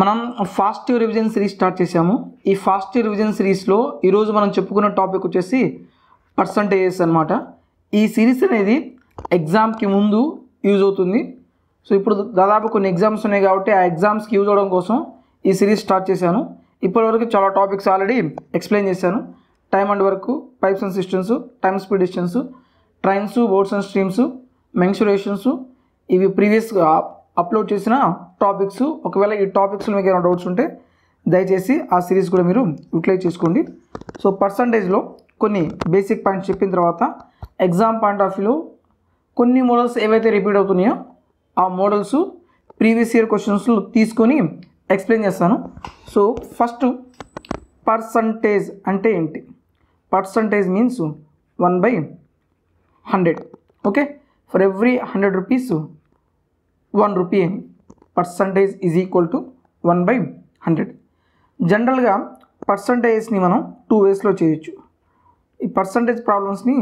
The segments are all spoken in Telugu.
మనం ఫాస్ట్ రివిజన్ సిరీస్ స్టార్ట్ చేసాము ఈ ఫాస్ట్ రివిజన్ సిరీస్లో ఈరోజు మనం చెప్పుకున్న టాపిక్ వచ్చేసి పర్సంటేజెస్ అనమాట ఈ సిరీస్ అనేది ఎగ్జామ్కి ముందు యూజ్ అవుతుంది సో ఇప్పుడు దాదాపు కొన్ని ఎగ్జామ్స్ ఉన్నాయి కాబట్టి ఆ ఎగ్జామ్స్కి యూజ్ అవడం కోసం ఈ సిరీస్ స్టార్ట్ చేశాను ఇప్పటివరకు చాలా టాపిక్స్ ఆల్రెడీ ఎక్స్ప్లెయిన్ చేశాను time and work pipes and systems time speed distance trains boards and streams mensurations ఇవి ప్రీవియస్గా అప్లోడ్ చేసిన టాపిక్స్ ఒకవేళ ఈ టాపిక్స్లో మీకు ఏమైనా డౌట్స్ ఉంటే దయచేసి ఆ సిరీస్ కూడా మీరు యూటిలైజ్ చేసుకోండి సో పర్సంటేజ్లో కొన్ని బేసిక్ పాయింట్స్ చెప్పిన తర్వాత ఎగ్జామ్ పాయింట్ ఆఫ్ వ్యూలో కొన్ని మోడల్స్ ఏవైతే రిపీట్ అవుతున్నాయో ఆ మోడల్స్ ప్రీవియస్ ఇయర్ క్వశ్చన్స్ తీసుకొని ఎక్స్ప్లెయిన్ చేస్తాను సో ఫస్ట్ పర్సంటేజ్ అంటే ఏంటి percentage means one by hundred okay for every hundred rupees one rupee అని percentage is equal to one by hundred జనరల్గా పర్సంటేజ్ని మనం టూ వేస్లో చేయొచ్చు ఈ పర్సంటేజ్ ప్రాబ్లమ్స్ని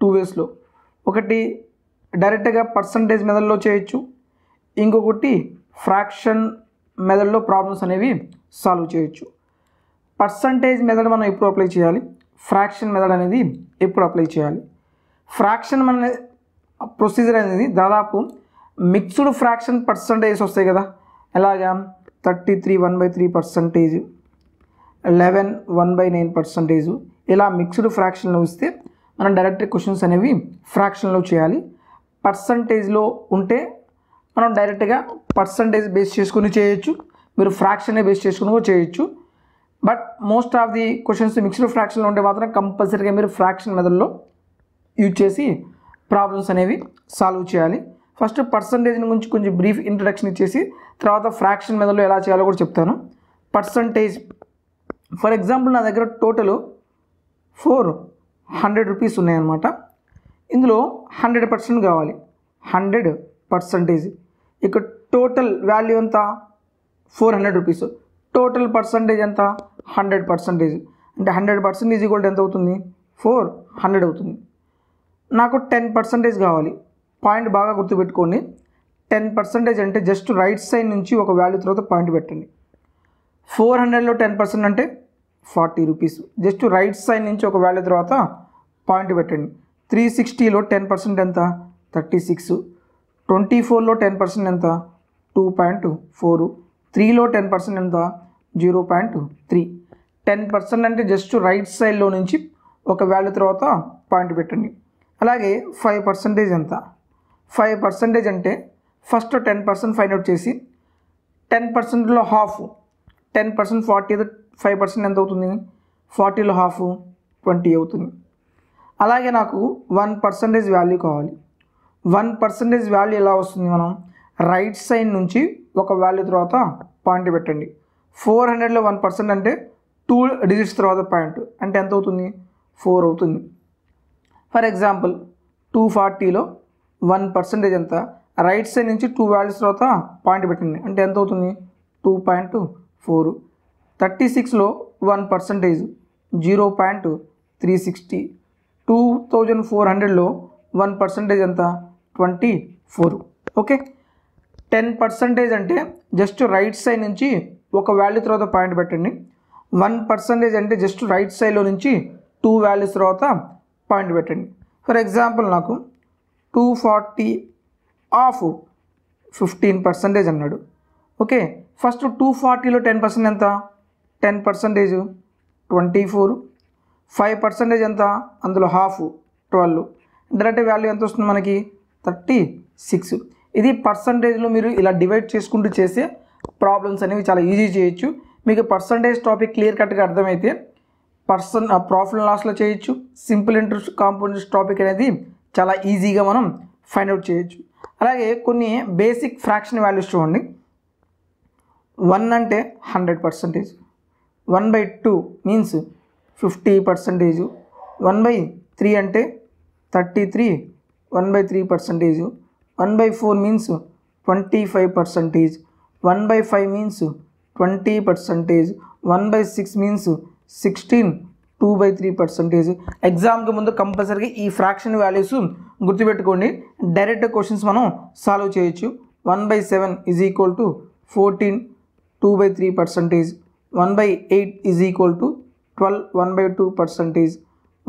టూ వేస్లో ఒకటి డైరెక్ట్గా పర్సంటేజ్ మెథడ్లో చేయొచ్చు ఇంకొకటి ఫ్రాక్షన్ మెథడ్లో ప్రాబ్లమ్స్ అనేవి సాల్వ్ చేయొచ్చు పర్సంటేజ్ మెథడ్ మనం ఎప్పుడు అప్లై చేయాలి ఫ్రాక్షన్ మెథడ్ అనేది ఎప్పుడు అప్లై చేయాలి ఫ్రాక్షన్ అనే ప్రొసీజర్ అనేది దాదాపు మిక్స్డ్ ఫ్రాక్షన్ పర్సంటేజ్ వస్తాయి కదా ఎలాగా thirty three one by three percentage eleven one by nine percentage ఇలా మిక్స్డ్ ఫ్రాక్షన్లో వస్తే మనం డైరెక్ట్ క్వశ్చన్స్ అనేవి ఫ్రాక్షన్లో చేయాలి పర్సంటేజ్లో ఉంటే మనం డైరెక్ట్గా పర్సంటేజ్ బేస్ చేసుకుని చేయొచ్చు మీరు ఫ్రాక్షనే బేస్ చేసుకుని కూడా చేయొచ్చు but most of the questions mixed ఫ్రాక్షన్లో ఉంటే మాత్రం కంపల్సరీగా మీరు ఫ్రాక్షన్ మెథడ్లో యూజ్ చేసి ప్రాబ్లమ్స్ అనేవి సాల్వ్ చేయాలి ఫస్ట్ పర్సంటేజ్ గురించి కొంచెం బ్రీఫ్ ఇంట్రడక్షన్ ఇచ్చేసి తర్వాత ఫ్రాక్షన్ మెదడులో ఎలా చేయాలో కూడా చెప్తాను పర్సంటేజ్ ఫర్ ఎగ్జాంపుల్ నా దగ్గర టోటల్ ఫోర్ హండ్రెడ్ రూపీస్ ఉన్నాయన్నమాట ఇందులో హండ్రెడ్ పర్సెంట్ కావాలి హండ్రెడ్ పర్సంటేజ్ ఇక టోటల్ వాల్యూ ఎంత four hundred rupees total percentage ఎంత హండ్రెడ్ పర్సంటేజ్ అంటే హండ్రెడ్ పర్సెంట్ ఈక్వల్ ఎంత అవుతుంది ఫోర్ హండ్రెడ్ అవుతుంది నాకు టెన్ పర్సంటేజ్ కావాలి పాయింట్ బాగా గుర్తుపెట్టుకోండి టెన్ పర్సెంటేజ్ అంటే జస్ట్ రైట్ సైడ్ నుంచి ఒక వాల్యూ తర్వాత పాయింట్ పెట్టండి ఫోర్ హండ్రెడ్లో టెన్ పర్సెంట్ అంటే forty rupees just right side నుంచి ఒక వాల్యూ తర్వాత పాయింట్ పెట్టండి త్రీ సిక్స్టీలో టెన్ పర్సెంట్ ఎంత థర్టీ సిక్స్ ట్వంటీ ఫోర్లో టెన్ పర్సెంట్ ఎంత టూ పాయింట్ ఫోర్ త్రీలో టెన్ పర్సెంట్ ఎంత zero point three ten percent అంటే జస్ట్ రైట్ సైడ్లో నుంచి ఒక వాల్యూ తర్వాత పాయింట్ పెట్టండి అలాగే ఫైవ్ పర్సెంటేజ్ ఎంత ఫైవ్ పర్సంటేజ్ అంటే first ten percent find out చేసి టెన్ పర్సెంట్లో half ten percent forty five percent ఎంత అవుతుంది ఫార్టీలో హాఫ్ ట్వంటీ అవుతుంది అలాగే నాకు వన్ పర్సంటేజ్ వాల్యూ కావాలి వన్ పర్సంటేజ్ వాల్యూ ఎలా వస్తుంది మనం రైట్ సైడ్ నుంచి ఒక వాల్యూ తర్వాత పాయింట్ పెట్టండి ఫోర్ హండ్రెడ్లో వన్ పర్సెంట్ అంటే టూ డిజిట్స్ తర్వాత పాయింట్ అంటే ఎంత అవుతుంది ఫోర్ అవుతుంది ఫర్ ఎగ్జాంపుల్ టూ ఫార్టీలో వన్ పర్సెంటేజ్ ఎంత రైట్ సైడ్ నుంచి టూ వాల్యూస్ తర్వాత పాయింట్ పెట్టండి అంటే ఎంత అవుతుంది టూ పాయింట్ ఫోర్ థర్టీ సిక్స్లో one percentage zero point three sixty two thousand four హండ్రెడ్లో వన్ పర్సంటేజ్ ఎంత twenty four okay ten percentage అంటే జస్ట్ రైట్ సైడ్ నుంచి ఒక వాల్యూ తర్వాత పాయింట్ పెట్టండి వన్ పర్సంటేజ్ అంటే జస్ట్ రైట్ సైడ్లో నుంచి టూ వాల్యూస్ తర్వాత పాయింట్ పెట్టండి ఫర్ ఎగ్జాంపుల్ నాకు two forty of fifteen percentage అన్నాడు ఓకే ఫస్ట్ టూ ఫార్టీలో టెన్ పర్సెంట్ ఎంత ten percentage twenty four five percentage ఎంత అందులో హాఫ్ ట్వెల్వ్ డైరెక్ట్ వాల్యూ ఎంత వస్తుంది మనకి థర్టీ సిక్స్ ఇది పర్సంటేజ్లో మీరు ఇలా డివైడ్ చేసుకుంటూ చేసే ప్రాబ్లమ్స్ అనేవి చాలా ఈజీ చేయొచ్చు మీకు పర్సంటేజ్ టాపిక్ క్లియర్ కట్గా అర్థమైతే పర్సన్ ప్రాఫిట్ లాస్లో చేయొచ్చు సింపుల్ ఇంట్రెస్ట్ కాంపోనెంట్స్ టాపిక్ అనేది చాలా ఈజీగా మనం ఫైండ్ అవుట్ చేయొచ్చు అలాగే కొన్ని బేసిక్ ఫ్రాక్షన్ వాల్యూస్ చూడండి వన్ అంటే hundred percentage one by two means fifty percentage one by three అంటే thirty three one by three percentage one by four means twenty five percentage one by five means twenty percentage one by six means sixteen two by three percentage ఎగ్జామ్కి ముందు కంపల్సరీగా ఈ ఫ్రాక్షన్ వాల్యూస్ గుర్తుపెట్టుకోండి డైరెక్ట్ క్వశ్చన్స్ మనం సాల్వ్ చేయొచ్చు one by seven is equal to fourteen two by three percentage one by eight is equal to twelve one by two percentage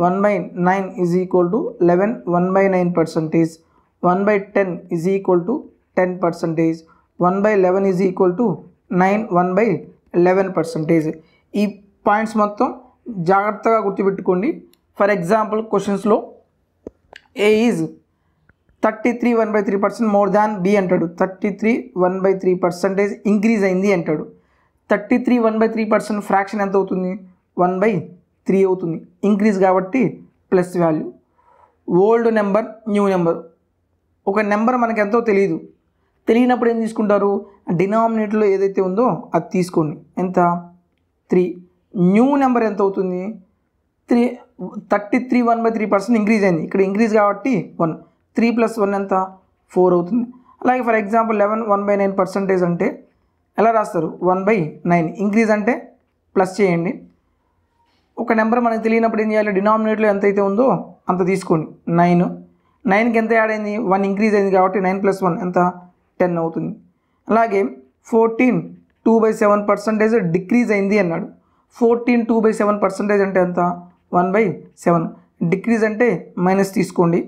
one by nine is equal to eleven one by nine percentage one by ten is equal to ten percentage one by eleven is equal to nine one by eleven percentage ఈ పాయింట్స్ మొత్తం జాగ్రత్తగా గుర్తుపెట్టుకోండి ఫర్ ఎగ్జాంపుల్ క్వశ్చన్స్లో A is thirty three one by three percent more than B అంటాడు thirty three one by three percentage increase అయింది అంటాడు thirty three one by three percent fraction ఎంత అవుతుంది వన్ బై త్రీ అవుతుంది ఇంక్రీజ్ కాబట్టి plus value old number new number ఒక నెంబర్ మనకు ఎంతో తెలియదు తెలియనప్పుడు ఏం తీసుకుంటారు డినామినేటర్లో ఏదైతే ఉందో అది తీసుకోండి ఎంత త్రీ న్యూ నెంబర్ ఎంత అవుతుంది three thirty three one by three percent increase అయింది ఇక్కడ ఇంక్రీజ్ కాబట్టి వన్ త్రీ ప్లస్ వన్ ఎంత ఫోర్ అవుతుంది అలాగే for example eleven one by nine percentage అంటే ఎలా రాస్తారు వన్ బై నైన్ ఇంక్రీజ్ అంటే ప్లస్ చేయండి ఒక నెంబర్ మనకు తెలియనప్పుడు ఏం చేయాలి డినామినేట్లో ఎంత అయితే ఉందో అంత తీసుకోండి నైన్ నైన్కి ఎంత యాడ్ అయింది వన్ ఇంక్రీజ్ అయింది కాబట్టి నైన్ ప్లస్ వన్ ఎంత టెన్ అవుతుంది అలాగే fourteen two by seven percentage decrease అయింది అన్నాడు fourteen two by seven percentage అంటే ఎంత వన్ బై సెవెన్ డిక్రీజ్ అంటే మైనస్ తీసుకోండి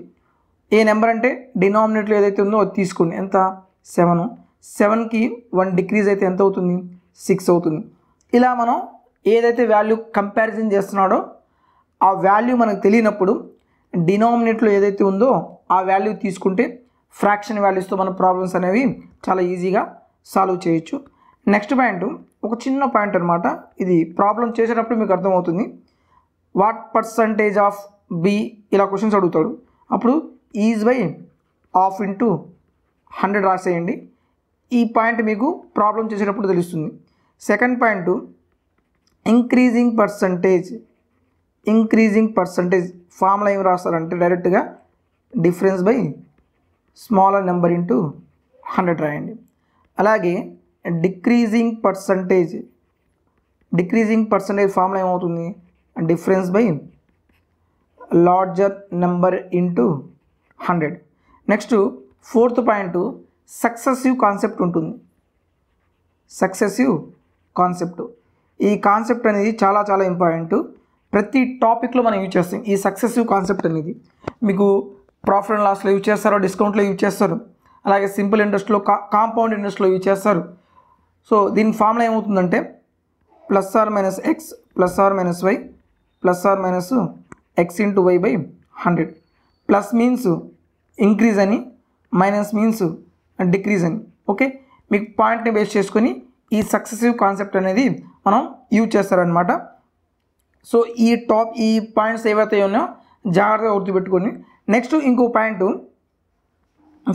ఏ నెంబర్ అంటే డినామినేటర్ ఏదైతే ఉందో అది తీసుకోండి ఎంత సెవెన్ సెవెన్కి వన్ డిక్రీజ్ అయితే ఎంత అవుతుంది సిక్స్ అవుతుంది ఇలా మనం ఏదైతే వాల్యూ కంపారిజన్ చేస్తున్నాడో ఆ వాల్యూ మనకు తెలియనప్పుడు డినామినేట్లో ఏదైతే ఉందో ఆ వాల్యూ తీసుకుంటే ఫ్రాక్షన్ వాల్యూస్తో మన ప్రాబ్లమ్స్ అనేవి చాలా ఈజీగా సాల్వ్ చేయొచ్చు నెక్స్ట్ పాయింట్ ఒక చిన్న పాయింట్ అనమాట ఇది ప్రాబ్లం చేసేటప్పుడు మీకు అర్థమవుతుంది వాట్ పర్సంటేజ్ ఆఫ్ బి ఇలా క్వశ్చన్స్ అడుగుతాడు అప్పుడు is by of into hundred రాసేయండి ఈ పాయింట్ మీకు ప్రాబ్లం చేసేటప్పుడు తెలుస్తుంది second point increasing percentage increasing percentage formula ఏం రాస్తారంటే డైరెక్ట్గా difference by smaller number into hundred రాయండి అలాగే decreasing percentage decreasing percentage formula ఏమవుతుంది difference by larger number into hundred next fourth point successive concept ఉంటుంది సక్సెసివ్ కాన్సెప్ట్ ఈ కాన్సెప్ట్ అనేది చాలా చాలా ఇంపార్టెంట్ ప్రతి టాపిక్లో మనం యూజ్ చేస్తాం ఈ సక్సెసివ్ కాన్సెప్ట్ అనేది మీకు ప్రాఫిట్ అండ్ లాస్లో యూజ్ చేస్తారు డిస్కౌంట్లో యూజ్ చేస్తారు అలాగే సింపుల్ ఇండస్ట్రీలో కా కాంపౌండ్ ఇండస్ట్లో యూజ్ చేస్తారు సో దీని ఫార్ములా ఏమవుతుందంటే plus or minus x plus or minus y plus or minus x into y by hundred plus means increase అని మైనస్ మీన్స్ డిక్రీజ్ అని ఓకే మీకు పాయింట్ని బేస్ చేసుకొని ఈ సక్సెసివ్ కాన్సెప్ట్ అనేది మనం యూజ్ చేస్తారనమాట సో ఈ టాప్ ఈ పాయింట్స్ ఏవైతే ఉన్నాయో జాగ్రత్తగా గుర్తుపెట్టుకొని నెక్స్ట్ ఇంకో point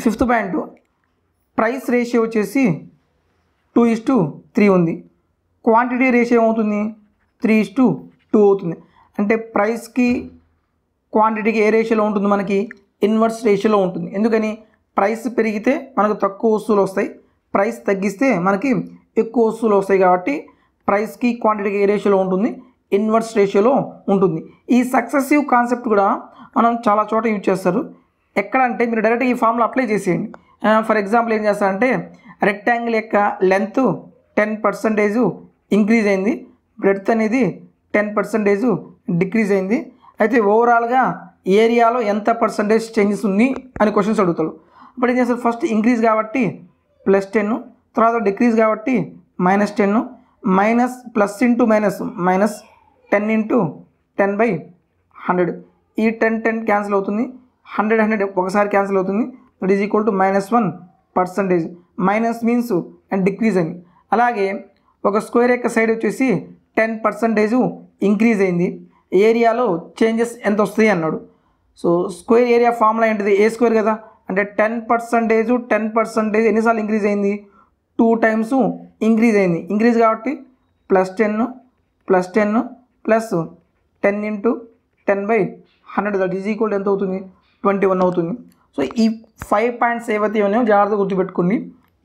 fifth point price ratio వచ్చేసి టూ ఇస్ టు త్రీ ఉంది క్వాంటిటీ రేషియో ఏమవుతుంది త్రీ ఇస్ టు టూ అవుతుంది అంటే ప్రైస్కి క్వాంటిటీకి ఏ రేషియోలో ఉంటుంది మనకి ఇన్వర్స్ రేషియోలో ఉంటుంది ఎందుకని ప్రైస్ పెరిగితే మనకు తక్కువ వస్తువులు వస్తాయి ప్రైస్ తగ్గిస్తే మనకి ఎక్కువ వస్తువులు వస్తాయి కాబట్టి ప్రైస్కి క్వాంటిటీకి ఏ రేషియోలో ఉంటుంది ఇన్వర్స్ రేషియోలో ఉంటుంది ఈ సక్సెసివ్ కాన్సెప్ట్ కూడా మనం చాలా చోట యూజ్ చేస్తారు ఎక్కడంటే మీరు డైరెక్ట్ ఈ ఫామ్లో అప్లై చేసేయండి ఫర్ ఎగ్జాంపుల్ ఏం చేస్తారంటే రెక్టాంగిల్ యొక్క లెంత్ టెన్ పర్సంటేజు ఇంక్రీజ్ అయింది బ్రెడ్త్ అనేది టెన్ పర్సంటేజు డిక్రీజ్ అయింది అయితే ఓవరాల్గా ఏరియాలో ఎంత పర్సంటేజ్ చేంజెస్ ఉంది అని క్వశ్చన్స్ అడుగుతాడు అప్పుడు ఏం చేస్తారు ఫస్ట్ ఇంక్రీజ్ కాబట్టి ప్లస్ టెన్ తర్వాత డిక్రీజ్ కాబట్టి minus ten minus plus into minus minus ten into ten by hundred ఈ టెన్ టెన్ క్యాన్సిల్ అవుతుంది హండ్రెడ్ హండ్రెడ్ ఒకసారి క్యాన్సిల్ అవుతుంది that is equal to minus one percentage minus means and decrease అయింది అలాగే ఒక స్క్వేర్ యొక్క సైడ్ వచ్చేసి టెన్ పర్సంటేజు ఇంక్రీజ్ అయింది ఏరియాలో చేంజెస్ ఎంత వస్తాయి అన్నాడు సో స్క్వేర్ ఏరియా ఫార్ములా ఏంటిది ఏ స్క్వేర్ కదా అంటే టెన్ పర్సంటేజ్ టెన్ పర్సంటేజ్ ఎన్నిసార్లు ఇంక్రీజ్ అయింది టూ టైమ్స్ ఇంక్రీజ్ అయింది ఇంక్రీజ్ కాబట్టి plus ten plus ten plus ten into ten by hundred that is equal ఎంత అవుతుంది ట్వంటీ వన్ అవుతుంది సో ఈ ఫైవ్ పాయింట్స్ ఏవైతే ఉన్నాయో జాగ్రత్తగా గుర్తుపెట్టుకుని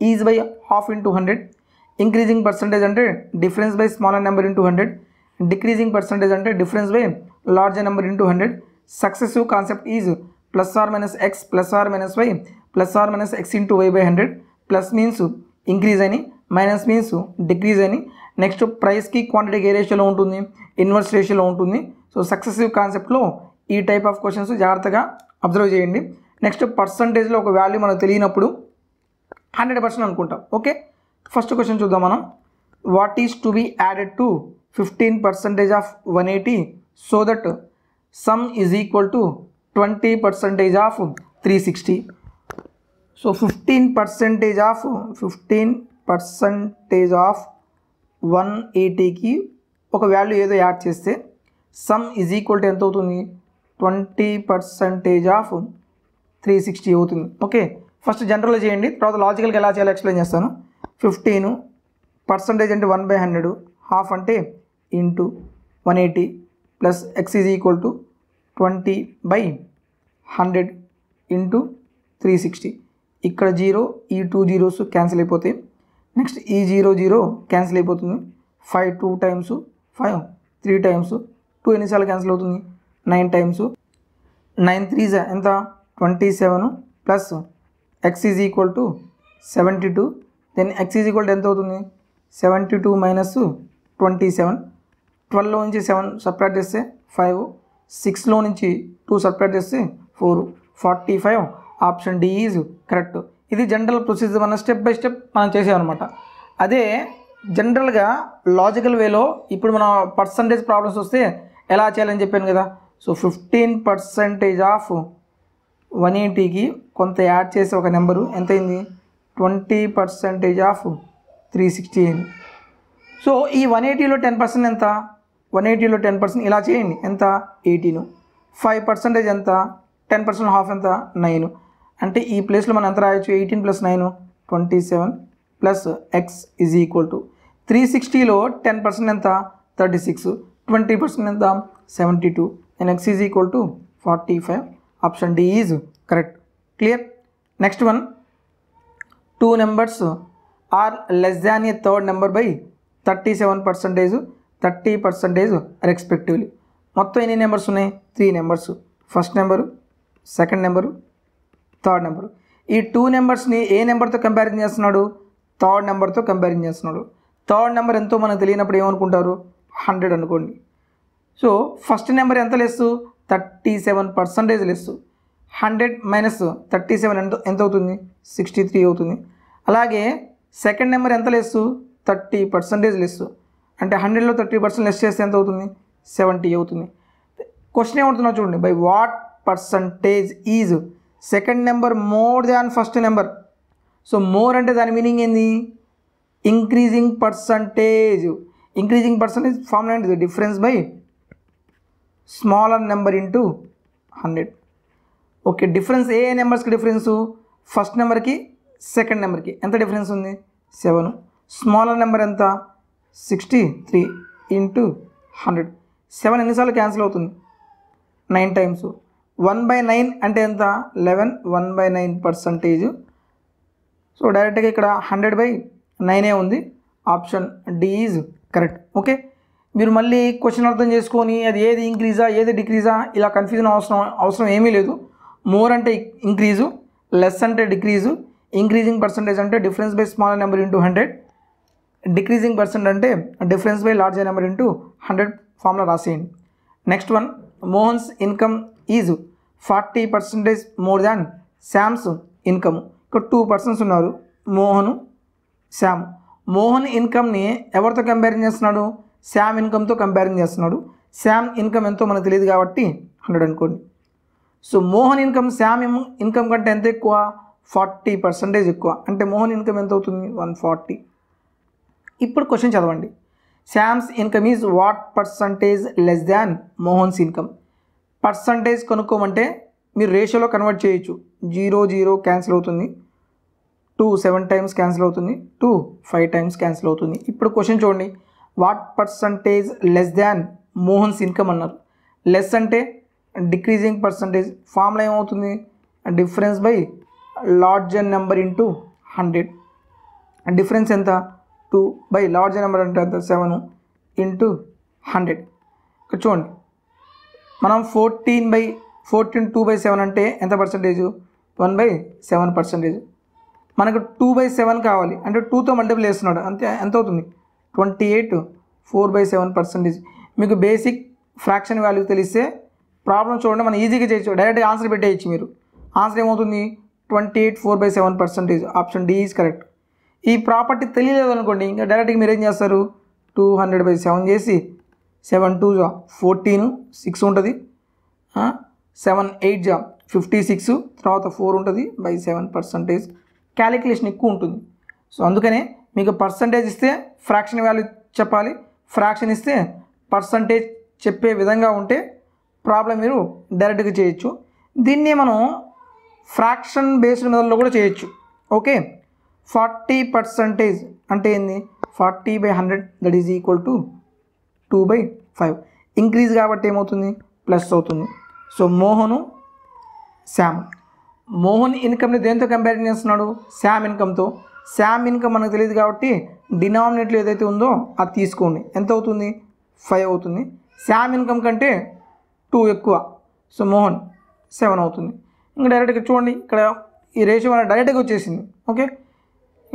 is by half into hundred increasing percentage అంటే difference by smaller number into hundred decreasing percentage అంటే difference by larger number into hundred successive concept is plus or minus x plus or minus y plus or minus x into y by hundred plus means increase అని మైనస్ మీన్స్ డిక్రీజ్ అని నెక్స్ట్ ప్రైస్కి క్వాంటిటీకి ఏ రేషియోలో ఉంటుంది ఇన్వర్స్ రేషియోలో ఉంటుంది సో సక్సెసివ్ కాన్సెప్ట్లో ఈ టైప్ ఆఫ్ క్వశ్చన్స్ జాగ్రత్తగా అబ్జర్వ్ చేయండి నెక్స్ట్ పర్సంటేజ్లో ఒక వాల్యూ మనకు తెలియనప్పుడు హండ్రెడ్ పర్సెంట్ అనుకుంటాం ఓకే ఫస్ట్ క్వశ్చన్ చూద్దాం మనం what is to be added to fifteen percentage of one eighty so that sum is equal to twenty percentage of three sixty so fifteen percentage of fifteen percentage of one ఎయిటీకి ఒక వాల్యూ ఏదో యాడ్ చేస్తే సమ్ ఈజ్ ఈక్వల్ టు ఎంత అవుతుంది twenty percentage of three sixty అవుతుంది ఓకే ఫస్ట్ జనరల్ చేయండి తర్వాత లాజికల్గా ఎలా చేయాలో ఎక్స్ప్లెయిన్ చేస్తాను ఫిఫ్టీన్ పర్సంటేజ్ అంటే వన్ బై హండ్రెడ్ హాఫ్ అంటే into one eighty plus x is equal to twenty by hundred into three sixty ఇక్కడ జీరో ఈ టూ జీరోస్ క్యాన్సిల్ అయిపోతాయి నెక్స్ట్ ఈ జీరో జీరో క్యాన్సిల్ అయిపోతుంది five two times five three times two ఎన్నిసార్లు క్యాన్సిల్ అవుతుంది నైన్ టైమ్స్ నైన్ త్రీ ఎంత twenty seven plus x is equal to seventy two then x is equal to ఎంత అవుతుంది seventy two minus twenty seven ట్వెల్వ్లో నుంచి సెవెన్ సపరేట్ చేస్తే ఫైవ్ సిక్స్లో నుంచి టూ సపరేట్ చేస్తే four forty five option D is correct ఇది జనరల్ ప్రొసీజర్ మనం స్టెప్ బై స్టెప్ మనం చేసామన్నమాట అదే జనరల్గా లాజికల్ వేలో ఇప్పుడు మనం పర్సంటేజ్ ప్రాబ్లమ్స్ వస్తే ఎలా చేయాలని చెప్పాను కదా so fifteen percentage of one ఎయిటీకి కొంత యాడ్ చేసి ఒక నెంబరు ఎంతైంది twenty percentage of three sixty అయింది సో ఈ వన్ ఎయిటీలో టెన్ పర్సెంట్ ఎంత వన్ ఎయిటీలో టెన్ పర్సెంట్ ఇలా చేయండి ఎంత ఎయిటీను ఫైవ్ పర్సెంటేజ్ ఎంత టెన్ పర్సెంట్ హాఫ్ ఎంత నైన్ అంటే ఈ ప్లేస్లో మనం ఎంత రాయొచ్చు eighteen plus nine twenty seven plus x is equal to three సిక్స్టీలో టెన్ పర్సెంట్ ఎంత థర్టీ సిక్స్ ట్వంటీ పర్సెంట్ ఎంత seventy two and x is equal to forty five option D is correct clear next one two numbers are less than a third number by thirty seven percentage thirty percentage respectively మొత్తం ఎన్ని నెంబర్స్ ఉన్నాయి three numbers first number second number third number ఈ టూ నెంబర్స్ని ఏ నెంబర్తో కంపారిజన్ చేస్తున్నాడు థర్డ్ నెంబర్తో కంపారిజన్ చేస్తున్నాడు థర్డ్ నెంబర్ ఎంతో మనకు తెలియనప్పుడు ఏమనుకుంటారు హండ్రెడ్ అనుకోండి సో ఫస్ట్ నెంబర్ ఎంత less thirty seven percentage less hundred minus thirty seven ఎంత ఎంత అవుతుంది సిక్స్టీ త్రీ అవుతుంది అలాగే సెకండ్ నెంబర్ ఎంత లెస్ థర్టీ పర్సంటేజ్ లెస్ అంటే హండ్రెడ్లో థర్టీ పర్సెంట్ లెస్ చేస్తే ఎంత అవుతుంది సెవెంటీ అవుతుంది క్వశ్చన్ ఏమవుతున్నావు చూడండి by what percentage is second number more than first number so more అంటే దాని మీనింగ్ ఏంది increasing percentage increasing percentage formula difference by smaller number into hundred okay difference ఏ ఏ నెంబర్స్కి డిఫరెన్సు ఫస్ట్ నెంబర్కి సెకండ్ నెంబర్కి ఎంత డిఫరెన్స్ ఉంది సెవెన్ స్మాలర్ నెంబర్ ఎంత sixty three into hundred seven ఎన్నిసార్లు క్యాన్సిల్ అవుతుంది nine times one by nine అంటే ఎంత eleven one by nine percentage so డైరెక్ట్గా ఇక్కడ హండ్రెడ్ బై నైనే ఉంది option D is correct okay మీరు మళ్ళీ క్వశ్చన్ అర్థం చేసుకొని అది ఏది ఇంక్రీజా ఏది డిక్రీజా ఇలా కన్ఫ్యూజన్ అవసరం అవసరం ఏమీ లేదు మోర్ అంటే ఇంక్రీజు లెస్ అంటే డిక్రీజు ఇంక్రీజింగ్ పర్సంటేజ్ అంటే difference by small number into hundred decreasing percent అంటే difference by large number into hundred formula రాసేయండి next one Mohan's income is forty percentage more than Sam's income ఇక్కడ టూ పర్సన్స్ ఉన్నారు మోహను శామ్ మోహన్ ఇన్కమ్ని ఎవరితో కంపేర్ చేస్తున్నాడు శామ్ ఇన్కమ్తో కంపారిజన్ చేస్తున్నాడు శామ్ ఇన్కమ్ ఎంతో మనకు తెలియదు కాబట్టి హండ్రెడ్ అనుకోండి so Mohan income Sam income కంటే ఎంత ఎక్కువ ఫార్టీ పర్సంటేజ్ ఎక్కువ అంటే మోహన్ ఇన్కమ్ ఎంత అవుతుంది వన్ ఫార్టీ ఇప్పుడు క్వశ్చన్ చదవండి Sam's income is what percentage less than Mohan's income percentage కనుక్కోమంటే మీరు రేషియోలో కన్వర్ట్ చేయొచ్చు జీరో జీరో క్యాన్సిల్ అవుతుంది టూ సెవెన్ టైమ్స్ క్యాన్సిల్ అవుతుంది టూ ఫైవ్ టైమ్స్ క్యాన్సిల్ అవుతుంది ఇప్పుడు క్వశ్చన్ చూడండి what percentage less than Mohan's income అన్నారు లెస్ అంటే డిక్రీజింగ్ పర్సంటేజ్ ఫామ్లో ఏమవుతుంది difference by larger number into hundred difference ఎంత టూ బై లార్జర్ నెంబర్ అంటే ఎంత సెవెన్ ఇంటూ హండ్రెడ్ చూడండి మనం fourteen by fourteen two by seven అంటే ఎంత percentage one by seven percentage మనకు టూ బై సెవెన్ కావాలి అంటే టూతో మల్టిపుల్ చేస్తున్నాడు అంతే ఎంత అవుతుంది twenty eight four by seven percentage మీకు బేసిక్ ఫ్రాక్షన్ వాల్యూ తెలిస్తే ప్రాబ్లం చూడండి మనం ఈజీగా చేయొచ్చు డైరెక్ట్గా ఆన్సర్ పెట్టేయచ్చు మీరు ఆన్సర్ ఏమవుతుంది twenty eight four by seven percentage option D is correct ఈ ప్రాపర్టీ తెలియలేదు అనుకోండి ఇంకా డైరెక్ట్గా మీరు ఏం చేస్తారు టూ హండ్రెడ్ బై సెవెన్ చేసి సెవెన్ టూ జా ఫోర్టీన్ సిక్స్ ఉంటుంది సెవెన్ ఎయిట్ జా ఫిఫ్టీ సిక్స్ తర్వాత ఫోర్ ఉంటుంది బై సెవెన్ పర్సంటేజ్ క్యాలిక్యులేషన్ ఎక్కువ ఉంటుంది సో అందుకనే మీకు పర్సంటేజ్ ఇస్తే ఫ్రాక్షన్ వాల్యూ చెప్పాలి ఫ్రాక్షన్ ఇస్తే పర్సంటేజ్ చెప్పే విధంగా ఉంటే ప్రాబ్లం మీరు డైరెక్ట్గా చేయొచ్చు దీన్ని మనం ఫ్రాక్షన్ బేస్డ్ మెథడ్లో కూడా చేయొచ్చు ఓకే ఫార్టీ పర్సంటేజ్ అంటే ఏంది forty by hundred that is equal to two by five increase కాబట్టి ఏమవుతుంది ప్లస్ అవుతుంది సో మోహను శామ్ మోహన్ ఇన్కమ్ని దేంతో కంపేర్ చేస్తున్నాడు శామ్ ఇన్కమ్తో శామ్ ఇన్కమ్ మనకు తెలియదు కాబట్టి డినామినేటర్ ఏదైతే ఉందో అది తీసుకోండి ఎంత అవుతుంది ఫైవ్ అవుతుంది శామ్ ఇన్కమ్ కంటే టూ ఎక్కువ సో మోహన్ సెవెన్ అవుతుంది ఇంకా డైరెక్ట్గా చూడండి ఇక్కడ ఈ రేషియో అనేది డైరెక్ట్గా వచ్చేసింది ఓకే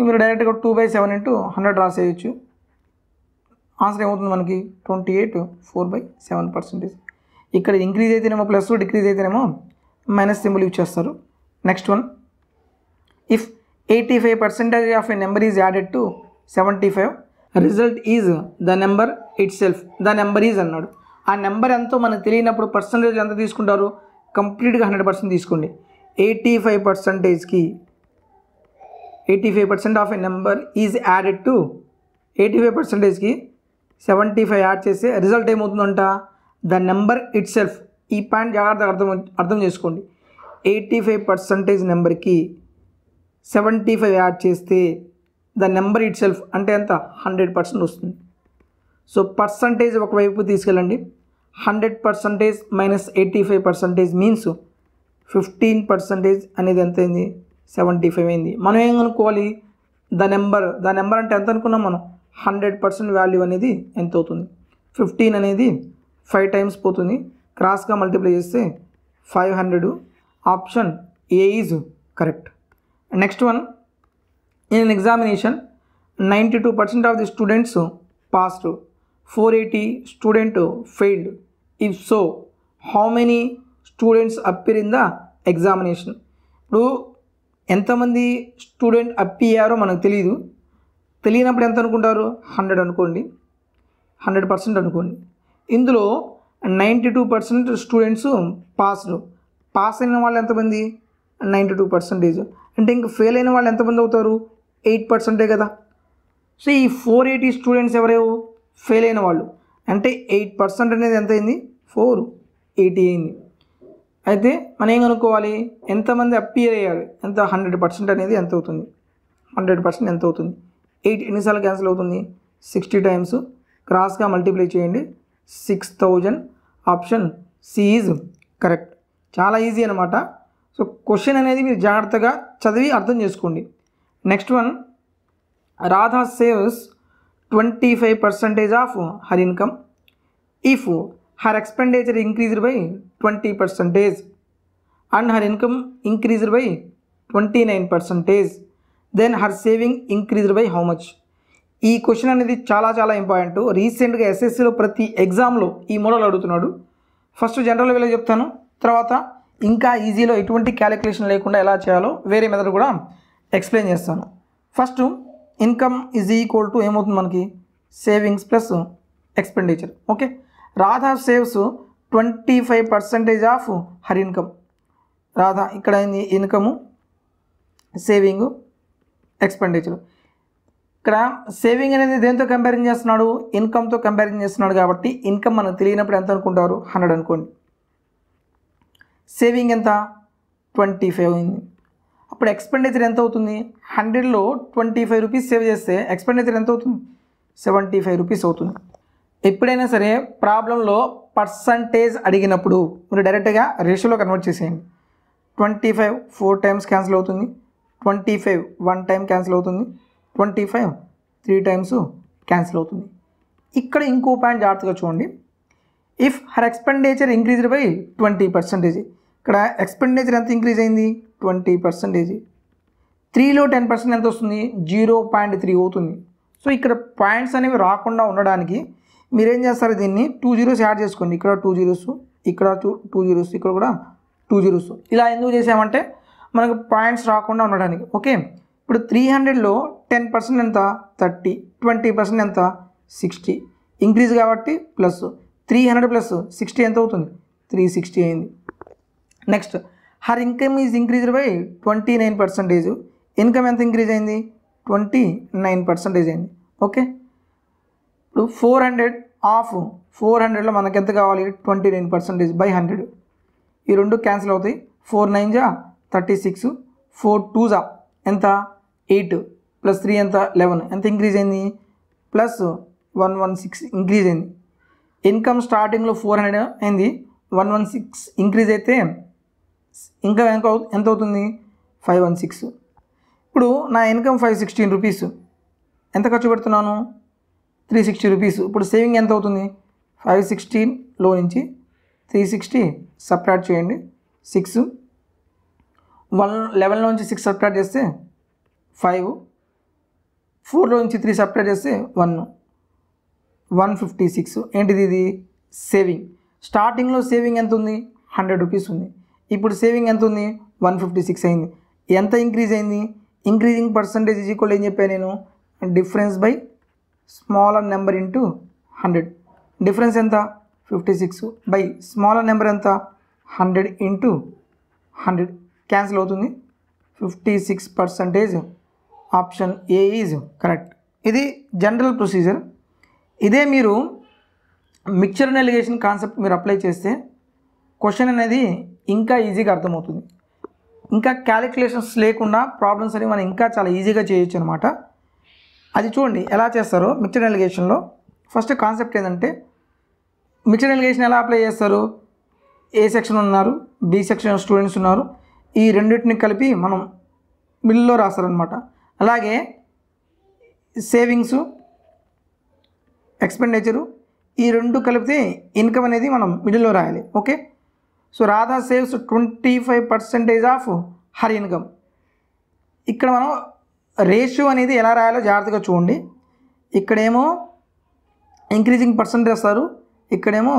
మీరు డైరెక్ట్గా two by seven into hundred రాసి చేయొచ్చు ఆన్సర్ ఏమవుతుంది మనకి twenty eight four by seven percentage ఇక్కడ ఇంక్రీజ్ అయితేనేమో ప్లస్ డిక్రీజ్ అయితేనేమో మైనస్ సింబల్ ఇచ్చేస్తారు next one if eighty five percentage of a number is added to seventy five result is the number itself the number is అన్నాడు ఆ నెంబర్ ఎంతో మనకు తెలియనప్పుడు పర్సంటేజ్ ఎంత తీసుకుంటారు కంప్లీట్గా హండ్రెడ్ పర్సెంట్ తీసుకోండి ఎయిటీ ఫైవ్ పర్సంటేజ్కి eighty five percent of a number is added to eighty five పర్సెంటేజ్కి సెవెంటీ ఫైవ్ యాడ్ చేస్తే రిజల్ట్ ఏమవుతుందంట ద నెంబర్ ఇట్ సెల్ఫ్ ఈ పాయింట్ జాగ్రత్తగా అర్థం అర్థం చేసుకోండి ఎయిటీ ఫైవ్ పర్సంటేజ్ నెంబర్కి సెవెంటీ ఫైవ్ యాడ్ చేస్తే ద నెంబర్ ఇట్ సెల్ఫ్ అంటే ఎంత హండ్రెడ్ పర్సెంట్ వస్తుంది సో పర్సంటేజ్ ఒకవైపు తీసుకెళ్ళండి hundred percentage minus eighty five percentage means fifteen percentage అనేది ఎంత అయింది సెవెంటీ ఫైవ్ అయింది మనం ఏం అనుకోవాలి ద నెంబర్ ద నెంబర్ అంటే ఎంత అనుకున్నాం మనం హండ్రెడ్ పర్సెంట్ వాల్యూ అనేది ఎంత అవుతుంది ఫిఫ్టీన్ అనేది ఫైవ్ టైమ్స్ పోతుంది క్రాస్గా మల్టిప్లై చేస్తే five hundred option A is correct next one in examination ninety two percent of the students passed four eighty student failed if so how many students appear in the examination ఇప్పుడు ఎంతమంది స్టూడెంట్ అప్పియ్యారో మనకు తెలియదు తెలియనప్పుడు ఎంత అనుకుంటారు హండ్రెడ్ అనుకోండి హండ్రెడ్ పర్సెంట్ అనుకోండి ఇందులో ninety two percent students passed pass అయిన వాళ్ళు ఎంతమంది నైంటీ టూ పర్సెంటేజ్ అంటే ఇంక ఫెయిల్ అయిన వాళ్ళు ఎంతమంది అవుతారు ఎయిట్ పర్సెంటే కదా సో ఈ ఫోర్ ఎయిటీ స్టూడెంట్స్ ఎవరేవో ఫెయిల్ అయిన వాళ్ళు అంటే ఎయిట్ పర్సెంట్ అనేది ఎంత అయింది ఫోర్ ఎయిటీ అయింది అయితే మనం ఏం కనుక్కోవాలి ఎంతమంది అప్పియర్ అయ్యారు ఎంత హండ్రెడ్ పర్సెంట్ అనేది ఎంత అవుతుంది హండ్రెడ్ పర్సెంట్ ఎంత అవుతుంది ఎయిట్ ఎన్నిసార్లు క్యాన్సిల్ అవుతుంది సిక్స్టీ టైమ్స్ క్రాస్గా మల్టిప్లై చేయండి six thousand option C is correct చాలా ఈజీ అనమాట సో క్వశ్చన్ అనేది మీరు జాగ్రత్తగా చదివి అర్థం చేసుకోండి next one Radha saves twenty five percentage of her income if her expenditure increased by twenty percentage and her income increased by twenty nine percentage then her saving increased by how much ఈ క్వశ్చన్ అనేది చాలా చాలా ఇంపార్టెంట్ రీసెంట్గా ఎస్ఎస్సిలో ప్రతి ఎగ్జామ్లో ఈ మోడల్ అడుగుతున్నాడు ఫస్ట్ జనరల్ వీలో చెప్తాను తర్వాత ఇంకా ఈజీలో ఎటువంటి క్యాలిక్యులేషన్ లేకుండా ఎలా చేయాలో వేరే మెథడ్ కూడా ఎక్స్ప్లెయిన్ చేస్తాను first income is equal to ఏమవుతుంది మనకి savings plus expenditure okay Radha saves twenty five percentage of her income Radha ఇక్కడ ఏంది ఇన్కము సేవింగ్ ఎక్స్పెండిచర్ ఇక్కడ సేవింగ్ అనేది దేంతో కంపారిజన్ చేస్తున్నాడు ఇన్కమ్తో కంపారిజన్ చేస్తున్నాడు కాబట్టి ఇన్కమ్ మనకు తెలియనప్పుడు ఎంత అనుకుంటారు హండ్రెడ్ అనుకోండి సేవింగ్ ఎంత ట్వంటీ ఫైవ్ అయింది అప్పుడు ఎక్స్పెండిచర్ ఎంత అవుతుంది హండ్రెడ్లో ట్వంటీ ఫైవ్ రూపీస్ సేవ్ చేస్తే ఎక్స్పెండిచర్ ఎంత అవుతుంది సెవెంటీ ఫైవ్ రూపీస్ అవుతుంది ఎప్పుడైనా సరే ప్రాబ్లంలో పర్సంటేజ్ అడిగినప్పుడు మీరు డైరెక్ట్గా రేషియోలో కన్వర్ట్ చేసేయండి twenty five four times cancel అవుతుంది twenty five one time cancel అవుతుంది twenty five three times cancel అవుతుంది ఇక్కడ ఇంకో పాయింట్ జాగ్రత్తగా చూడండి if her expenditure increased by twenty percentage ఇక్కడ ఎక్స్పెండిచర్ ఎంత ఇంక్రీజ్ అయింది ట్వంటీ పర్సెంటేజ్ త్రీలో టెన్ పర్సెంట్ ఎంత వస్తుంది జీరో పాయింట్ త్రీ అవుతుంది సో ఇక్కడ పాయింట్స్ అనేవి రాకుండా ఉండడానికి మీరేం చేస్తారు దీన్ని టూ జీరోస్ యాడ్ చేసుకోండి ఇక్కడ టూ జీరోస్ ఇక్కడ టూ టూ జీరోస్ ఇక్కడ కూడా టూ జీరోస్ ఇలా ఎందుకు చేసామంటే మనకు పాయింట్స్ రాకుండా ఉండడానికి ఓకే ఇప్పుడు త్రీ హండ్రెడ్లో టెన్ పర్సెంట్ ఎంత థర్టీ ట్వంటీ పర్సెంట్ ఎంత సిక్స్టీ ఇంక్రీజ్ కాబట్టి plus three hundred plus sixty ఎంత అవుతుంది త్రీ సిక్స్టీ అయింది next her income is increased by twenty nine percentage income ఎంత ఇంక్రీజ్ అయింది ట్వంటీ నైన్ పర్సంటేజ్ అయింది ఓకే ఇప్పుడు ఫోర్ హండ్రెడ్ ఆఫ్ ఫోర్ హండ్రెడ్లో మనకి ఎంత కావాలి twenty nine percentage by hundred ఈ రెండు క్యాన్సిల్ అవుతాయి ఫోర్ నైన్ జా థర్టీ సిక్స్ ఫోర్ టూ జా ఎంత ఎయిట్ ప్లస్ త్రీ ఎంత లెవెన్ ఎంత ఇంక్రీజ్ అయింది plus one one six increase అయింది ఇన్కమ్ స్టార్టింగ్లో ఫోర్ హండ్రెడ్ అయింది వన్ వన్ సిక్స్ ఇంక్రీజ్ అయితే ఇంకా ఎంత ఎంత అవుతుంది ఫైవ్ వన్ సిక్స్ ఇప్పుడు నా ఇన్కమ్ ఫైవ్ సిక్స్టీన్ రూపీస్ ఎంత ఖర్చు పెడుతున్నాను త్రీ సిక్స్టీ రూపీస్ ఇప్పుడు సేవింగ్ ఎంత అవుతుంది ఫైవ్ సిక్స్టీన్లో నుంచి త్రీ సిక్స్టీ సపరేట్ చేయండి సిక్స్ వన్ లెవెన్లో నుంచి సిక్స్ సపరేట్ చేస్తే ఫైవ్ ఫోర్లో నుంచి త్రీ సపరేట్ చేస్తే వన్ వన్ ఫిఫ్టీ సిక్స్ ఏంటిది ఇది సేవింగ్ స్టార్టింగ్లో సేవింగ్ ఎంత ఉంది హండ్రెడ్ రూపీస్ ఉంది ఇప్పుడు సేవింగ్ ఎంత ఉంది వన్ ఫిఫ్టీ సిక్స్ అయింది ఎంత ఇంక్రీజ్ అయింది ఇంక్రీజింగ్ పర్సంటేజ్ ఈజ్ ఈక్వల్ ఏం చెప్పాను నేను difference by smaller number into hundred difference ఎంత fifty six by smaller number ఎంత హండ్రెడ్ ఇంటూ హండ్రెడ్ క్యాన్సిల్ అవుతుంది fifty six percentage option A is correct ఇది జనరల్ ప్రొసీజర్ ఇదే మీరు మిక్చర్ ఎలిగేషన్ కాన్సెప్ట్ మీరు అప్లై చేస్తే క్వశ్చన్ అనేది ఇంకా ఈజీగా అర్థమవుతుంది ఇంకా క్యాలిక్యులేషన్స్ లేకుండా ప్రాబ్లమ్స్ అనేవి మనం ఇంకా చాలా ఈజీగా చేయొచ్చు అనమాట అది చూడండి ఎలా చేస్తారో మిక్చర్ ఎలిగేషన్లో ఫస్ట్ కాన్సెప్ట్ ఏంటంటే మిక్చర్ ఎలిగేషన్ ఎలా అప్లై చేస్తారు ఏ సెక్షన్ ఉన్నారు బి సెక్షన్ స్టూడెంట్స్ ఉన్నారు ఈ రెండింటిని కలిపి మనం మిల్లో రాస్తారనమాట అలాగే సేవింగ్స్ ఎక్స్పెండిచరు ఈ రెండు కలిపితే ఇన్కమ్ అనేది మనం మిడిల్లో రాయాలి okay so Radha saves twenty five percentage of her income ఇక్కడ మనం రేషియో అనేది ఎలా రాయాలో జాగ్రత్తగా చూడండి ఇక్కడేమో ఇంక్రీజింగ్ పర్సెంట్ రాస్తారు ఇక్కడేమో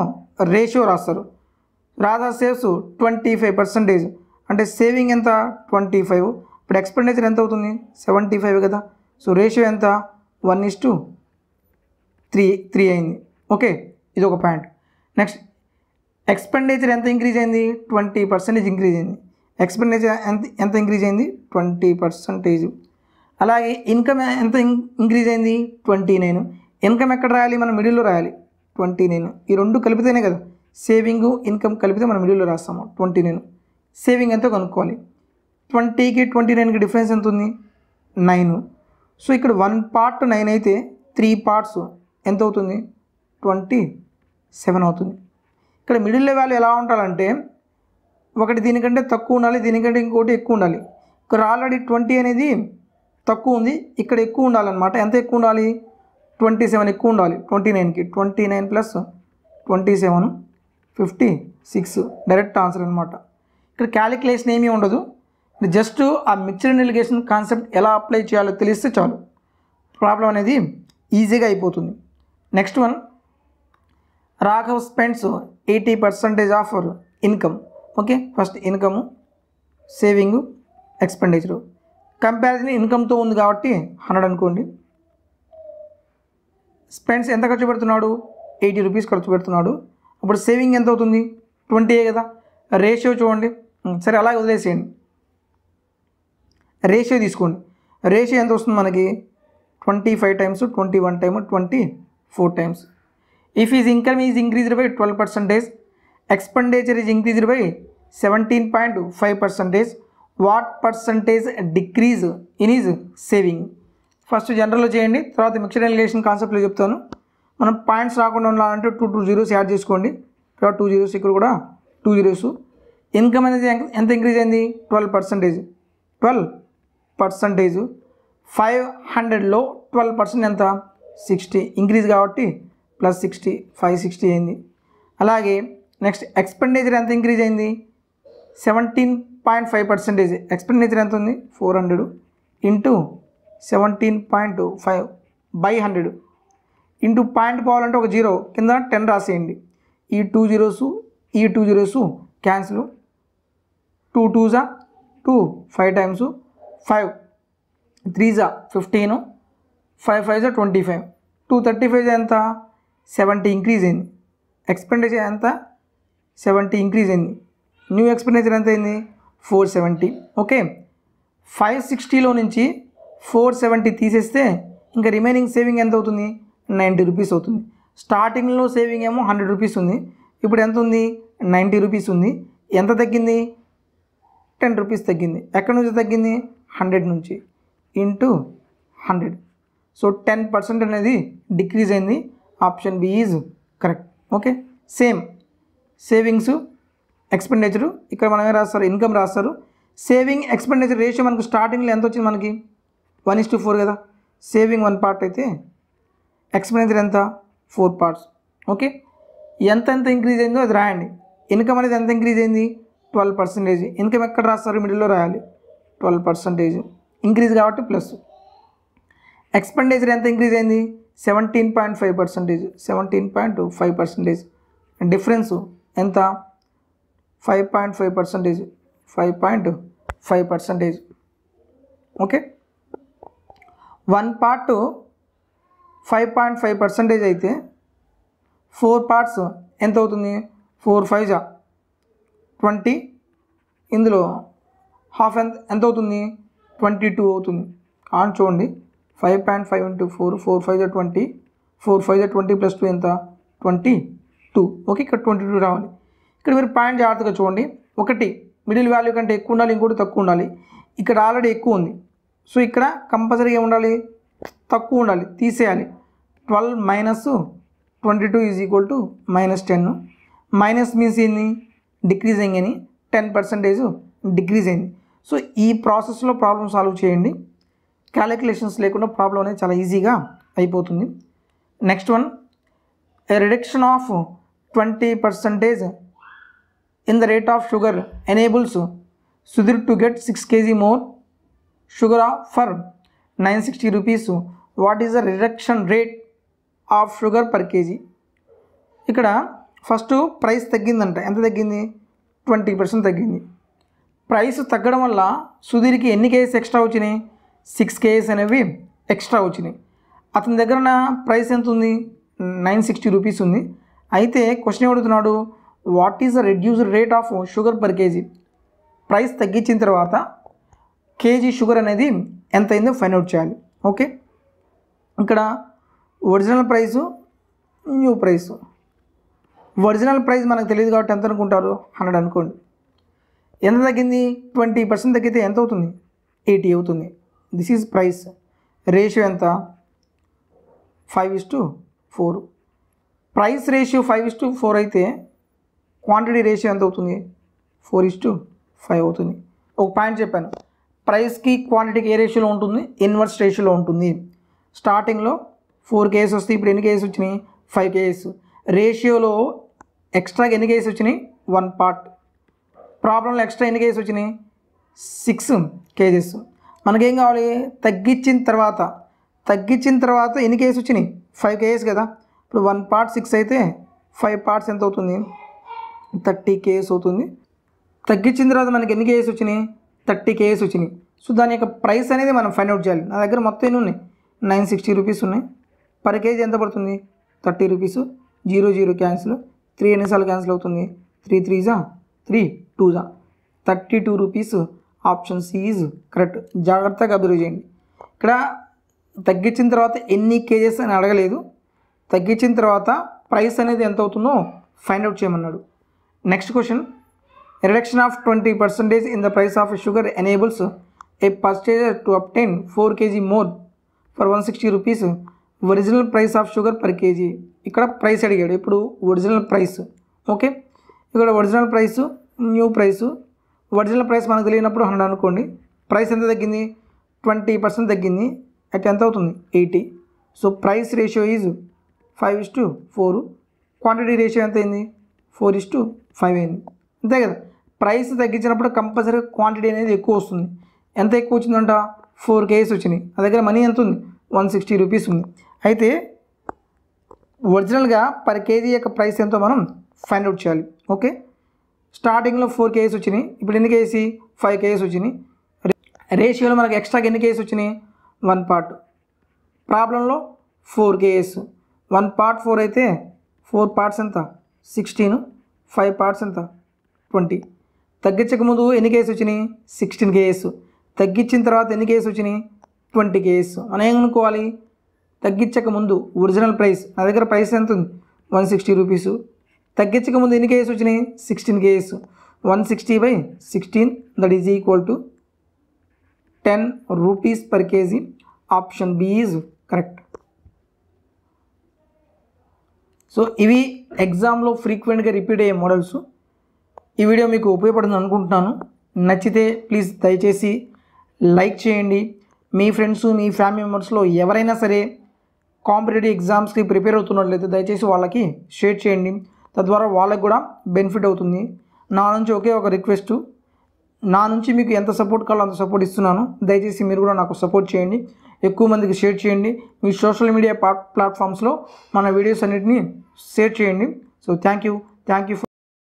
రేషియో రాస్తారు Radha saves twenty five percentage అంటే సేవింగ్ ఎంత ట్వంటీ ఫైవ్ ఇప్పుడు ఎక్స్పెండిచర్ ఎంత అవుతుంది సెవెంటీ ఫైవ్ కదా సో రేషియో ఎంత one is to three three అయింది ఓకే ఇది ఒక పాయింట్ నెక్స్ట్ ఎక్స్పెండిచర్ ఎంత ఇంక్రీజ్ అయింది ట్వంటీ పర్సెంటేజ్ ఇంక్రీజ్ అయింది ఎక్స్పెండిచర్ ఎంత ఎంత ఇంక్రీజ్ అయింది ట్వంటీ పర్సెంటేజ్ అలాగే ఇన్కమ్ ఎంత ఇంక్రీజ్ అయింది ట్వంటీ నైన్ ఇన్కమ్ ఎక్కడ రాయాలి మనం మిడిల్లో రాయాలి ట్వంటీ నైన్ ఈ రెండు కలిపితేనే కదా సేవింగ్ ఇన్కమ్ కలిపితే మనం మిడిల్లో రాస్తాము ట్వంటీ నైన్ సేవింగ్ ఎంతో కనుక్కోవాలి ట్వంటీకి ట్వంటీ నైన్కి డిఫరెన్స్ ఎంత ఉంది నైన్ సో ఇక్కడ వన్ పార్ట్ నైన్ అయితే త్రీ పార్ట్స్ ఎంత అవుతుంది ట్వంటీ సెవెన్ అవుతుంది ఇక్కడ మిడిల్ వాల్యూ ఎలా ఉండాలంటే ఒకటి దీనికంటే తక్కువ ఉండాలి దీనికంటే ఇంకోటి ఎక్కువ ఉండాలి ఇక్కడ ఆల్రెడీ ట్వంటీ అనేది తక్కువ ఉంది ఇక్కడ ఎక్కువ ఉండాలన్నమాట ఎంత ఎక్కువ ఉండాలి ట్వంటీ సెవెన్ ఎక్కువ ఉండాలి ట్వంటీ నైన్కి twenty nine plus twenty seven fifty six direct answer అనమాట ఇక్కడ క్యాలిక్యులేషన్ ఏమీ ఉండదు జస్ట్ ఆ మిక్చర్ ఇరిగేషన్ కాన్సెప్ట్ ఎలా అప్లై చేయాలో తెలిస్తే చాలు ప్రాబ్లం అనేది ఈజీగా అయిపోతుంది next one Raghav spends eighty percentage of income okay first income saving expenditure comparison ఇన్కమ్తో ఉంది కాబట్టి హండ్రెడ్ అనుకోండి స్పెండ్స్ ఎంత ఖర్చు పెడుతున్నాడు ఎయిటీ రూపీస్ ఖర్చు పెడుతున్నాడు అప్పుడు సేవింగ్ ఎంత అవుతుంది ట్వంటీ కదా రేషియో చూడండి సరే అలాగే వదిలేసేయండి రేషియో తీసుకోండి రేషియో ఎంత వస్తుంది మనకి twenty five times twenty one time twenty four times if times. If is income by twelve percentage 12 is expenditure by seventeen point five percentage what percentage decrease in is saving first జనరల్లో చేయండి తర్వాత మిక్స్డ్ ఎలిగేషన్ కాన్సెప్ట్లో చెప్తాను మనం పాయింట్స్ రాకుండా ఉండాలంటే టూ టూ జీరోస్ యాడ్ చేసుకోండి ఇక్కడ టూ జీరోస్ ఇక్కడ కూడా టూ జీరోస్ ఇన్కమ్ అనేది ఎంత ఇంక్రీజ్ అయింది twelve percentage twelve percentage five హండ్రెడ్లో ట్వెల్వ్ పర్సెంట్ ఎంత సిక్స్టీ ఇంక్రీజ్ కాబట్టి ప్లస్ సిక్స్టీ ఫైవ్ సిక్స్టీ అయింది అలాగే నెక్స్ట్ ఎక్స్పెండిచర్ ఎంత ఇంక్రీజ్ అయింది seventeen point five percentage expenditure ఎంత ఉంది four hundred into seventeen point five by hundred into point పోవాలంటే ఒక జీరో కింద టెన్ రాసేయండి ఈ టూ జీరోస్ ఈ టూ జీరోస్ క్యాన్సిల్ టూ టూజా టూ ఫైవ్ టైమ్స్ ఫైవ్ త్రీజా ఫిఫ్టీను ఫైవ్ ఫైవ్ జా twenty five two thirty five ఎంత సెవెంటీ ఇంక్రీజ్ అయింది ఎక్స్పెండిచర్ ఎంత సెవెంటీ ఇంక్రీజ్ అయింది న్యూ ఎక్స్పెండిచర్ ఎంత అయింది ఫోర్ సెవెంటీ ఓకే ఫైవ్ సిక్స్టీలో నుంచి ఫోర్ సెవెంటీ తీసేస్తే ఇంకా రిమైనింగ్ సేవింగ్ ఎంత అవుతుంది నైంటీ రూపీస్ అవుతుంది స్టార్టింగ్లో సేవింగ్ ఏమో హండ్రెడ్ రూపీస్ ఉంది ఇప్పుడు ఎంత ఉంది నైంటీ రూపీస్ ఉంది ఎంత తగ్గింది టెన్ రూపీస్ తగ్గింది ఎక్కడి నుంచి తగ్గింది హండ్రెడ్ నుంచి into hundred so ten percent అనేది డిక్రీజ్ అయింది option B is correct okay same savings expenditure ఇక్కడ మనమే రాస్తారు ఇన్కమ్ రాస్తారు సేవింగ్ ఎక్స్పెండిచర్ రేషియో మనకు స్టార్టింగ్లో ఎంత వచ్చింది మనకి వన్ ఇస్ టు ఫోర్ కదా సేవింగ్ వన్ పార్ట్ అయితే ఎక్స్పెండిచర్ ఎంత ఫోర్ పార్ట్స్ ఓకే ఎంత ఎంత ఇంక్రీజ్ అయిందో అది రాయండి ఇన్కమ్ అనేది ఎంత ఇంక్రీజ్ అయింది ట్వెల్వ్ పర్సెంటేజ్ ఇన్కమ్ ఎక్కడ రాస్తారు మిడిల్లో రాయాలి ట్వెల్వ్ పర్సెంటేజ్ ఇంక్రీజ్ కాబట్టి ప్లస్ ఎక్స్పెండిచర్ ఎంత ఇంక్రీజ్ అయింది seventeen point five percentage seventeen point five percentage difference ఎంత five point five percentage five point five percentage okay one part five point five percentage అయితే ఫోర్ పార్ట్స్ ఎంత అవుతుంది ఫోర్ ఫైవ్ జా ట్వంటీ ఇందులో హాఫ్ ఎంత ఎంత అవుతుంది ట్వంటీ టూ అవుతుంది కానీ చూడండి five point five into four four five జా ట్వంటీ ఫోర్ ఫైవ్ జా ట్వంటీ ప్లస్ టూ ఎంత ట్వంటీ టూ ఓకే ఇక్కడ ట్వంటీ టూ రావాలి ఇక్కడ మీరు పాయింట్ జాగ్రత్తగా చూడండి ఒకటి మిడిల్ వాల్యూ కంటే ఎక్కువ ఉండాలి ఇంకోటి తక్కువ ఉండాలి ఇక్కడ ఆల్రెడీ ఎక్కువ ఉంది సో ఇక్కడ కంపల్సరీగా ఉండాలి తక్కువ ఉండాలి తీసేయాలి twelve minus twenty two is equal to minus ten minus means ఏంది డిక్రీజింగ్ అని టెన్ పర్సెంటేజ్ డిక్రీజ్ అయింది సో ఈ ప్రాసెస్లో ప్రాబ్లమ్ సాల్వ్ చేయండి క్యాలిక్యులేషన్స్ లేకుండా ప్రాబ్లం అనేది చాలా ఈజీగా అయిపోతుంది next one reduction of twenty percentage in the rate of sugar enables Sudhir to get six kg more sugar for nine sixty rupees what is the reduction rate of sugar per kg ఇక్కడ ఫస్ట్ ప్రైస్ తగ్గిందంట ఎంత తగ్గింది ట్వంటీ పర్సెంట్ తగ్గింది ప్రైస్ తగ్గడం వల్ల సుధీర్కి ఎన్ని కేజీస్ ఎక్స్ట్రా వచ్చినాయి సిక్స్ కేఎస్ అనేవి ఎక్స్ట్రా వచ్చినాయి అతని దగ్గర ప్రైస్ ఎంత ఉంది నైన్ సిక్స్టీ రూపీస్ ఉంది అయితే క్వశ్చన్ అడుగుతున్నాడు what is the reduced rate of sugar per kg price తగ్గించిన తర్వాత కేజీ షుగర్ అనేది ఎంత అయిందో ఫైండ్ అవుట్ చేయాలి ఓకే ఇక్కడ original price new price original price మనకు తెలియదు కాబట్టి ఎంత అనుకుంటారు హండ్రెడ్ అనుకోండి ఎంత తగ్గింది ట్వంటీ పర్సెంట్ తగ్గితే ఎంత అవుతుంది ఎయిటీ అవుతుంది దిస్ ఈజ్ ప్రైస్ రేషియో ఎంత five is to four price ratio five is to four అయితే క్వాంటిటీ రేషియో ఎంత అవుతుంది ఫోర్ ఇస్ టు ఫైవ్ అవుతుంది ఒక పాయింట్ చెప్పాను ప్రైస్కి క్వాంటిటీకి ఏ రేషియోలో ఉంటుంది ఇన్వర్స్ రేషియోలో ఉంటుంది స్టార్టింగ్లో ఫోర్ కేజెస్ వస్తే ఇప్పుడు ఎన్ని కేసు వచ్చినాయి ఫైవ్ కేజెస్ రేషియోలో ఎక్స్ట్రాగా ఎన్ని కేసు వచ్చినాయి వన్ పార్ట్ ప్రాబ్లంలో ఎక్స్ట్రా ఎన్ని కేసు వచ్చినాయి సిక్స్ కేజెస్ మనకేం కావాలి తగ్గించిన తర్వాత తగ్గించిన తర్వాత ఎన్ని కేసు వచ్చినాయి ఫైవ్ కేసు కదా ఇప్పుడు వన్ పార్ట్ సిక్స్ అయితే ఫైవ్ పార్ట్స్ ఎంత అవుతుంది థర్టీ కేసు అవుతుంది తగ్గించిన తర్వాత మనకి ఎన్ని కేసు వచ్చినాయి థర్టీ కేసు వచ్చినాయి సో దాని యొక్క ప్రైస్ అనేది మనం ఫైండ్ అవుట్ చేయాలి నా దగ్గర మొత్తం ఎన్ని ఉన్నాయి నైన్ సిక్స్టీ రూపీస్ ఉన్నాయి పర్ కేజీ ఎంత పడుతుంది thirty rupees zero zero cancel three ఎన్నిసార్లు క్యాన్సిల్ అవుతుంది త్రీ త్రీజా త్రీ టూజా thirty two rupees option C is correct జాగ్రత్తగా అబ్జర్వ్ చేయండి ఇక్కడ తగ్గించిన తర్వాత ఎన్ని కేజెస్ అని అడగలేదు తగ్గించిన తర్వాత ప్రైస్ అనేది ఎంత అవుతుందో ఫైండ్ అవుట్ చేయమన్నాడు next question reduction of twenty percentage in the price of sugar enables a purchaser to obtain four kg more for one sixty rupees original price of sugar per kg ఇక్కడ ప్రైస్ అడిగాడు ఇప్పుడు ఒరిజినల్ ప్రైస్ ఓకే ఇక్కడ original price new price original price మనకు తెలియనప్పుడు హండ్రెడ్ అనుకోండి ప్రైస్ ఎంత తగ్గింది ట్వంటీ పర్సెంట్ తగ్గింది అయితే ఎంత అవుతుంది eighty so price ratio is five is to four quantity ratio ఎంత అయింది ఫోర్ ఇస్ టు ఫైవ్ అయింది అంతే కదా ప్రైస్ తగ్గించినప్పుడు కంపల్సరీ క్వాంటిటీ అనేది ఎక్కువ వస్తుంది ఎంత ఎక్కువ వచ్చిందంట ఫోర్ కేజీస్ వచ్చినాయి నా దగ్గర మనీ ఎంత ఉంది వన్ సిక్స్టీ రూపీస్ ఉంది అయితే ఒరిజినల్గా పర్ కేజీ యొక్క ప్రైస్ ఎంతో మనం ఫైండ్ అవుట్ చేయాలి ఓకే స్టార్టింగ్లో ఫోర్ కేజీస్ వచ్చినాయి ఇప్పుడు ఎన్ని కేసి ఫైవ్ కేజీస్ వచ్చినాయి రేషియోలో మనకు ఎక్స్ట్రాకి ఎన్ని కేసు వచ్చినాయి వన్ పార్ట్ ప్రాబ్లంలో four kgs one part four అయితే ఫోర్ పార్ట్స్ ఎంత సిక్స్టీన్ ఫైవ్ పార్ట్స్ ఎంత ట్వంటీ తగ్గించక ముందు ఎన్ని కేజీస్ వచ్చినాయి సిక్స్టీన్ కేజీస్ తగ్గించిన తర్వాత ఎన్ని కేజీస్ వచ్చినాయి ట్వంటీ కేజీస్ మనం ఏమనుకోవాలి తగ్గించక ముందు ఒరిజినల్ ప్రైస్ నా దగ్గర ప్రైస్ ఎంత ఉంది వన్ సిక్స్టీ రూపీస్ తగ్గించక ముందు ఎన్ని కేజెస్ వచ్చినాయి sixteen kgs one sixty by sixteen that is equal to ten rupees per kg option B is correct so ఇవి ఎగ్జామ్లో ఫ్రీక్వెంట్గా రిపీట్ అయ్యే మోడల్స్ ఈ వీడియో మీకు ఉపయోగపడుతుంది అనుకుంటున్నాను నచ్చితే ప్లీజ్ దయచేసి లైక్ చేయండి మీ ఫ్రెండ్స్ మీ ఫ్యామిలీ మెంబర్స్లో ఎవరైనా సరే కాంపిటేటివ్ ఎగ్జామ్స్కి ప్రిపేర్ అవుతున్నట్లయితే దయచేసి వాళ్ళకి షేర్ చేయండి తద్వారా వాళ్ళకు కూడా బెనిఫిట్ అవుతుంది నా నుంచి ఒకే ఒక రిక్వెస్ట్ నా నుంచి మీకు ఎంత సపోర్ట్ కావాలో అంత సపోర్ట్ ఇస్తున్నాను దయచేసి మీరు కూడా నాకు సపోర్ట్ చేయండి ఎక్కువ మందికి షేర్ చేయండి మీ సోషల్ మీడియా ప్లాట్ఫామ్స్లో మన వీడియోస్ అన్నిటిని షేర్ చేయండి so thank you thank you